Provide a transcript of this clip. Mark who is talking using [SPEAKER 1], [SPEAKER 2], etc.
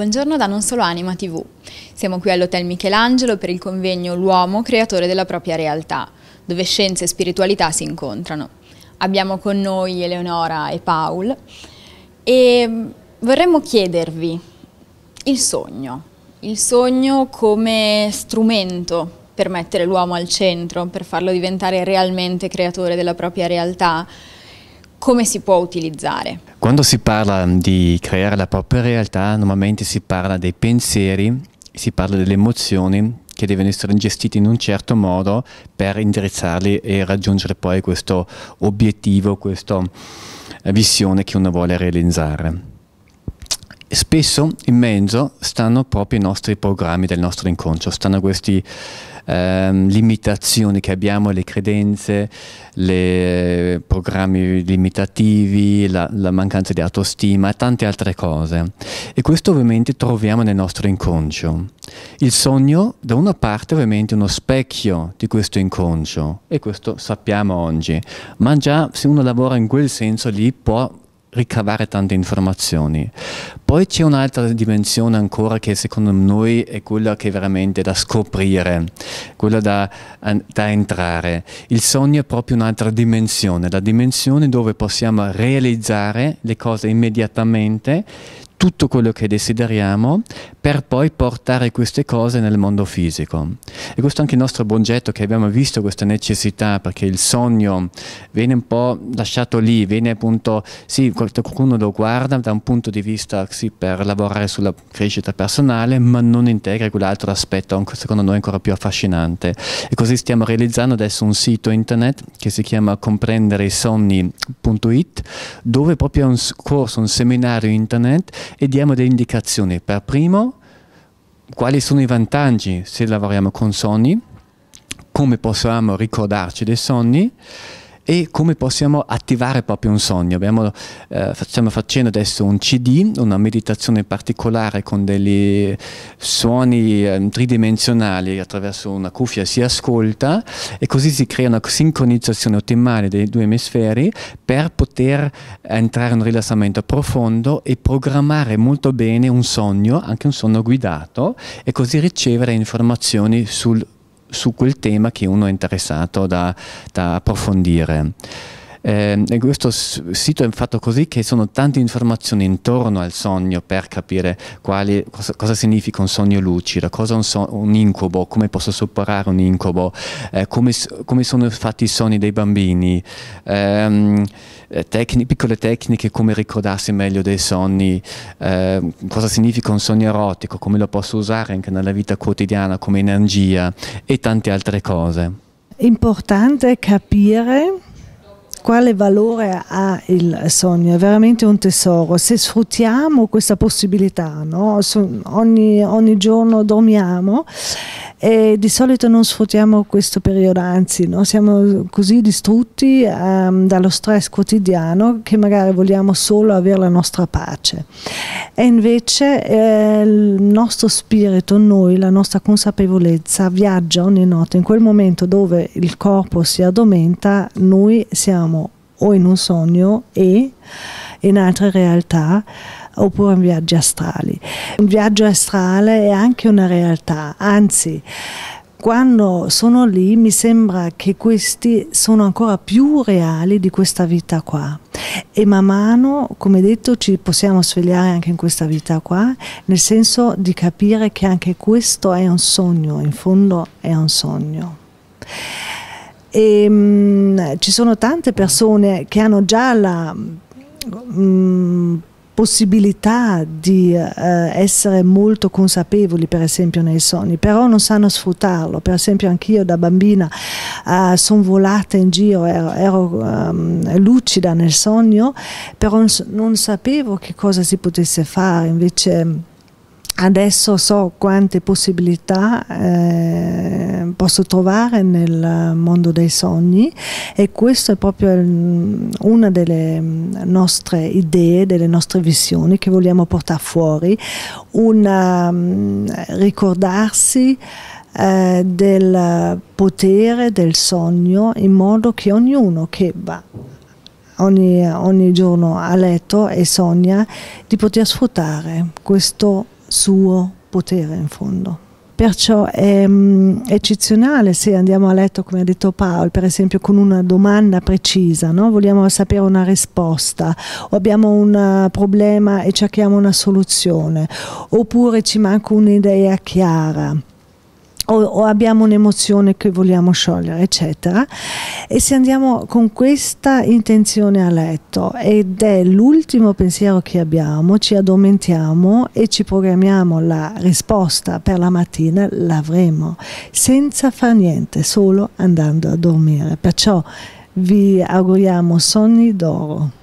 [SPEAKER 1] buongiorno da Non Solo Anima TV. Siamo qui all'Hotel Michelangelo per il convegno L'uomo creatore della propria realtà, dove scienza e spiritualità si incontrano. Abbiamo con noi Eleonora e Paul e mm, vorremmo chiedervi il sogno, il sogno come strumento per mettere l'uomo al centro, per farlo diventare realmente creatore della propria realtà, come si può utilizzare? Quando si parla di creare la propria realtà, normalmente si parla dei pensieri, si parla delle emozioni che devono essere gestite in un certo modo per indirizzarli e raggiungere poi questo obiettivo, questa eh, visione che uno vuole realizzare spesso in mezzo stanno proprio i nostri programmi del nostro inconscio, stanno queste ehm, limitazioni che abbiamo, le credenze, i programmi limitativi, la, la, mancanza di autostima e tante altre cose. E questo ovviamente troviamo nel nostro inconscio. Il sogno, da una parte, ovviamente è uno specchio di questo inconscio, e questo sappiamo oggi, ma già se uno lavora in quel senso lì può ricavare tante informazioni. Poi c'è un'altra dimensione ancora che secondo noi è quella che è veramente da scoprire, quella da, da entrare. Il sogno è proprio un'altra dimensione, la dimensione dove possiamo realizzare le cose immediatamente tutto quello che desideriamo per poi portare queste cose nel mondo fisico. E questo è anche il nostro progetto che abbiamo visto, questa necessità, perché il sogno viene un po' lasciato lì, viene appunto, sì, qualcuno lo guarda da un punto di vista sì, per lavorare sulla crescita personale, ma non integra quell'altro aspetto, secondo noi ancora più affascinante. E così stiamo realizzando adesso un sito internet che si chiama comprendereisonni.it, dove proprio è un corso, un seminario internet e diamo delle indicazioni. Per primo, quali sono i vantaggi se lavoriamo con sonni, come possiamo ricordarci dei sonni e come possiamo attivare proprio un sogno. Abbiamo, eh, stiamo facendo adesso un CD, una meditazione particolare con degli suoni eh, tridimensionali attraverso una cuffia si ascolta e così si crea una sincronizzazione ottimale dei due emisferi per poter entrare in un rilassamento profondo e programmare molto bene un sogno, anche un sogno guidato e così ricevere informazioni sul su quel tema che uno è interessato da, da approfondire. Eh, e questo sito è fatto così che sono tante informazioni intorno al sogno per capire quali, cosa, cosa, significa un sogno lucido, cosa è un, so un incubo, come posso superare un incubo, eh, come, come, sono fatti i sogni dei bambini, ehm, eh, tecni piccole tecniche come ricordarsi meglio dei sogni, eh, cosa significa un sogno erotico, come lo posso usare anche nella vita quotidiana come energia e tante altre cose.
[SPEAKER 2] Importante capire quale valore ha il sogno, è veramente un tesoro. Se sfruttiamo questa possibilità, no? ogni, ogni, giorno dormiamo, e di solito non sfruttiamo questo periodo, anzi no? siamo così distrutti um, dallo stress quotidiano che magari vogliamo solo avere la nostra pace. E invece eh, il nostro spirito, noi, la nostra consapevolezza viaggia ogni notte, in quel momento dove il corpo si addormenta, noi siamo o in un sogno e in altre realtà oppure in viaggi astrali. Un viaggio astrale è anche una realtà, anzi quando sono lì mi sembra che questi sono ancora più reali di questa vita qua e man mano, come detto, ci possiamo svegliare anche in questa vita qua, nel senso di capire che anche questo è un sogno, in fondo è un sogno. E, ehm, mh, ci sono tante persone che hanno già la Mm, possibilità di eh, essere molto consapevoli per esempio nei sogni però non sanno sfruttarlo per esempio anch'io da bambina eh, sono volata in giro ero, ero ehm, lucida nel sogno però non, non sapevo che cosa si potesse fare invece adesso so quante possibilità eh, posso trovare nel mondo dei sogni e questa è proprio una delle mm, nostre idee, delle nostre visioni che vogliamo portare fuori, una, um, ricordarsi eh, del potere del sogno in modo che ognuno che va ogni, ogni giorno a letto e sogna di poter sfruttare questo suo potere in fondo. Perciò è um, eccezionale se andiamo a letto, come ha detto Paolo, per esempio con una domanda precisa, no? vogliamo sapere una risposta, o abbiamo un eh, problema e cerchiamo una soluzione, oppure ci manca un'idea chiara o, o abbiamo un'emozione che vogliamo sciogliere, eccetera. E se andiamo con questa intenzione a letto ed è l'ultimo pensiero che abbiamo, ci addormentiamo e ci programmiamo la risposta per la mattina, l'avremo senza far niente, solo andando a dormire. Perciò vi auguriamo sonni d'oro.